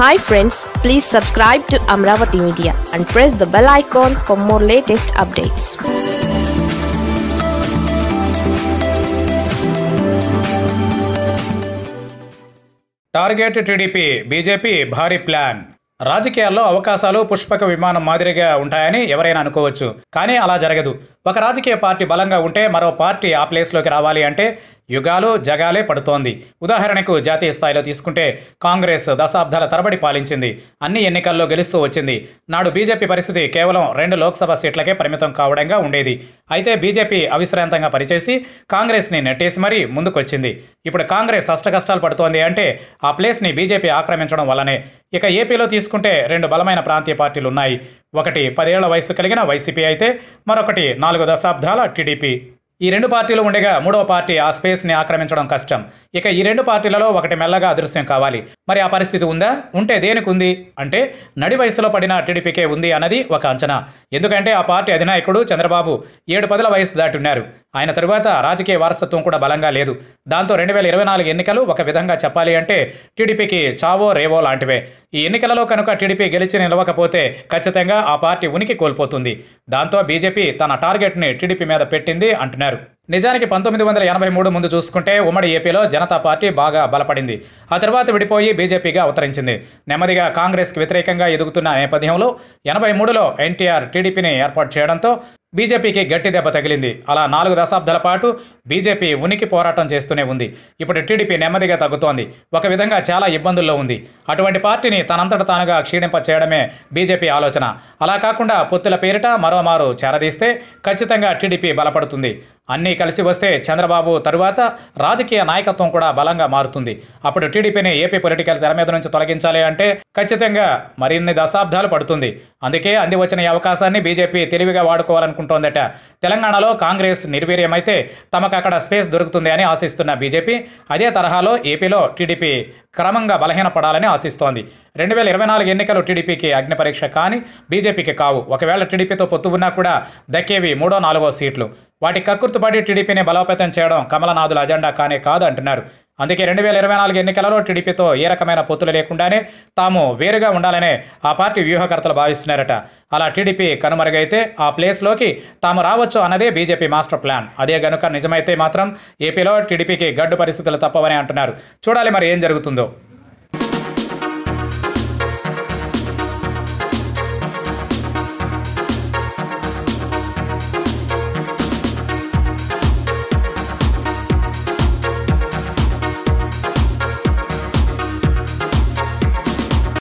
hi friends please subscribe to Amaravati media and press the bell icon for more latest updates target TDP BJP భారీ plan రాజకీయాల్లో అవకాశాలు పుష్పక విమానం మాదిరిగా ఉంటాయని ఎవరైనా అనుకోవచ్చు కానీ అలా జరగదు ఒక రాజకీయ పార్టీ బలంగా ఉంటే మరో పార్టీ ఆ ప్లేస్లోకి రావాలి అంటే యుగాలు జగాలే పడుతోంది ఉదాహరణకు జాతీయ స్థాయిలో తీసుకుంటే కాంగ్రెస్ దశాబ్దాల తరబడి పాలించింది అన్ని ఎన్నికల్లో గెలుస్తూ వచ్చింది నాడు బీజేపీ పరిస్థితి కేవలం రెండు లోక్సభ సీట్లకే పరిమితం కావడంగా ఉండేది అయితే బీజేపీ అవిశ్రాంతంగా పనిచేసి కాంగ్రెస్ని నెట్టేసి మరీ ముందుకొచ్చింది ఇప్పుడు కాంగ్రెస్ అష్టకష్టాలు పడుతోంది అంటే ఆ ప్లేస్ని బీజేపీ ఆక్రమించడం వల్లనే ఇక ఏపీలో తీసుకుంటే రెండు బలమైన ప్రాంతీయ పార్టీలు ఉన్నాయి ఒకటి పదేళ్ల వయసు కలిగిన వైసీపీ అయితే మరొకటి నాలుగు దశాబ్దాల టీడీపీ ఈ రెండు పార్టీలు ఉండగా మూడవ పార్టీ ఆ స్పేస్ని ఆక్రమించడం కష్టం ఇక ఈ రెండు పార్టీలలో ఒకటి మెల్లగా అదృశ్యం కావాలి మరి ఆ పరిస్థితి ఉందా ఉంటే దేనికి ఉంది అంటే నడి వయసులో పడిన టీడీపీకే ఉంది అన్నది ఒక అంచనా ఎందుకంటే ఆ పార్టీ అధినాయకుడు చంద్రబాబు ఏడు పదుల వయసు దాటి ఉన్నారు ఆయన తరువాత రాజకీయ వారసత్వం కూడా బలంగా లేదు దాంతో రెండు వేల ఇరవై నాలుగు ఎన్నికలు ఒక విధంగా చెప్పాలి అంటే టీడీపీకి చావో రేవో లాంటివే ఈ ఎన్నికలలో కనుక టీడీపీ గెలిచి నిలవకపోతే ఖచ్చితంగా ఆ పార్టీ ఉనికి కోల్పోతుంది దాంతో బీజేపీ తన టార్గెట్ని టీడీపీ మీద పెట్టింది అంటున్నారు నిజానికి పంతొమ్మిది వందల ఎనభై మూడు ముందు చూసుకుంటే ఉమ్మడి ఏపీలో జనతా పార్టీ బాగా బలపడింది ఆ తర్వాత విడిపోయి బీజేపీగా అవతరించింది నెమ్మదిగా కాంగ్రెస్కి వ్యతిరేకంగా ఎదుగుతున్న నేపథ్యంలో ఎనభై మూడులో ఎన్టీఆర్ టీడీపీని ఏర్పాటు చేయడంతో బీజేపీకి గట్టి దెబ్బ తగిలింది అలా నాలుగు దశాబ్దాల పాటు బీజేపీ ఉనికి పోరాటం చేస్తూనే ఉంది ఇప్పుడు టీడీపీ నెమ్మదిగా తగ్గుతోంది ఒక విధంగా చాలా ఇబ్బందుల్లో ఉంది అటువంటి పార్టీని తనంతట తానుగా క్షీణింప చేయడమే బీజేపీ ఆలోచన అలా కాకుండా పొత్తుల పేరిట మరోమారు చేరదీస్తే ఖచ్చితంగా టీడీపీ బలపడుతుంది అన్నీ కలిసి వస్తే చంద్రబాబు తరువాత రాజకీయ నాయకత్వం కూడా బలంగా మారుతుంది అప్పుడు టీడీపీని ఏపీ పొలిటికల్ తెర మీద నుంచి తొలగించాలి అంటే ఖచ్చితంగా మరిన్ని దశాబ్దాలు పడుతుంది అందుకే అంది వచ్చిన ఈ అవకాశాన్ని బీజేపీ తెలివిగా వాడుకోవాలనుకుంటోందట తెలంగాణలో కాంగ్రెస్ నిర్వీర్యమైతే తమకు అక్కడ స్పేస్ దొరుకుతుంది అని ఆశిస్తున్న బీజేపీ అదే తరహాలో ఏపీలో టీడీపీ క్రమంగా బలహీనపడాలని ఆశిస్తోంది రెండు వేల ఇరవై నాలుగు ఎన్నికలు టీడీపీకి అగ్నిపరీక్ష కానీ బీజేపీకి కావు ఒకవేళ టీడీపీతో పొత్తు ఉన్నా కూడా దక్కేవి మూడో నాలుగో సీట్లు వాటి కక్కుర్తుపడి టీడీపీని బలోపేతం చేయడం కమలనాథుల అజెండా కానే కాదు అంటున్నారు అందుకే రెండు వేల ఇరవై నాలుగు ఎన్నికలలో టీడీపీతో ఏ రకమైన పొత్తులు లేకుండానే తాము వేరుగా ఉండాలనే ఆ పార్టీ వ్యూహకర్తలు భావిస్తున్నారట అలా టీడీపీ కనుమరుగైతే ఆ ప్లేస్లోకి తాము రావచ్చు అన్నదే బీజేపీ మాస్టర్ ప్లాన్ అదే గనుక నిజమైతే మాత్రం ఏపీలో టీడీపీకి గడ్డు పరిస్థితులు తప్పవని అంటున్నారు చూడాలి మరి ఏం జరుగుతుందో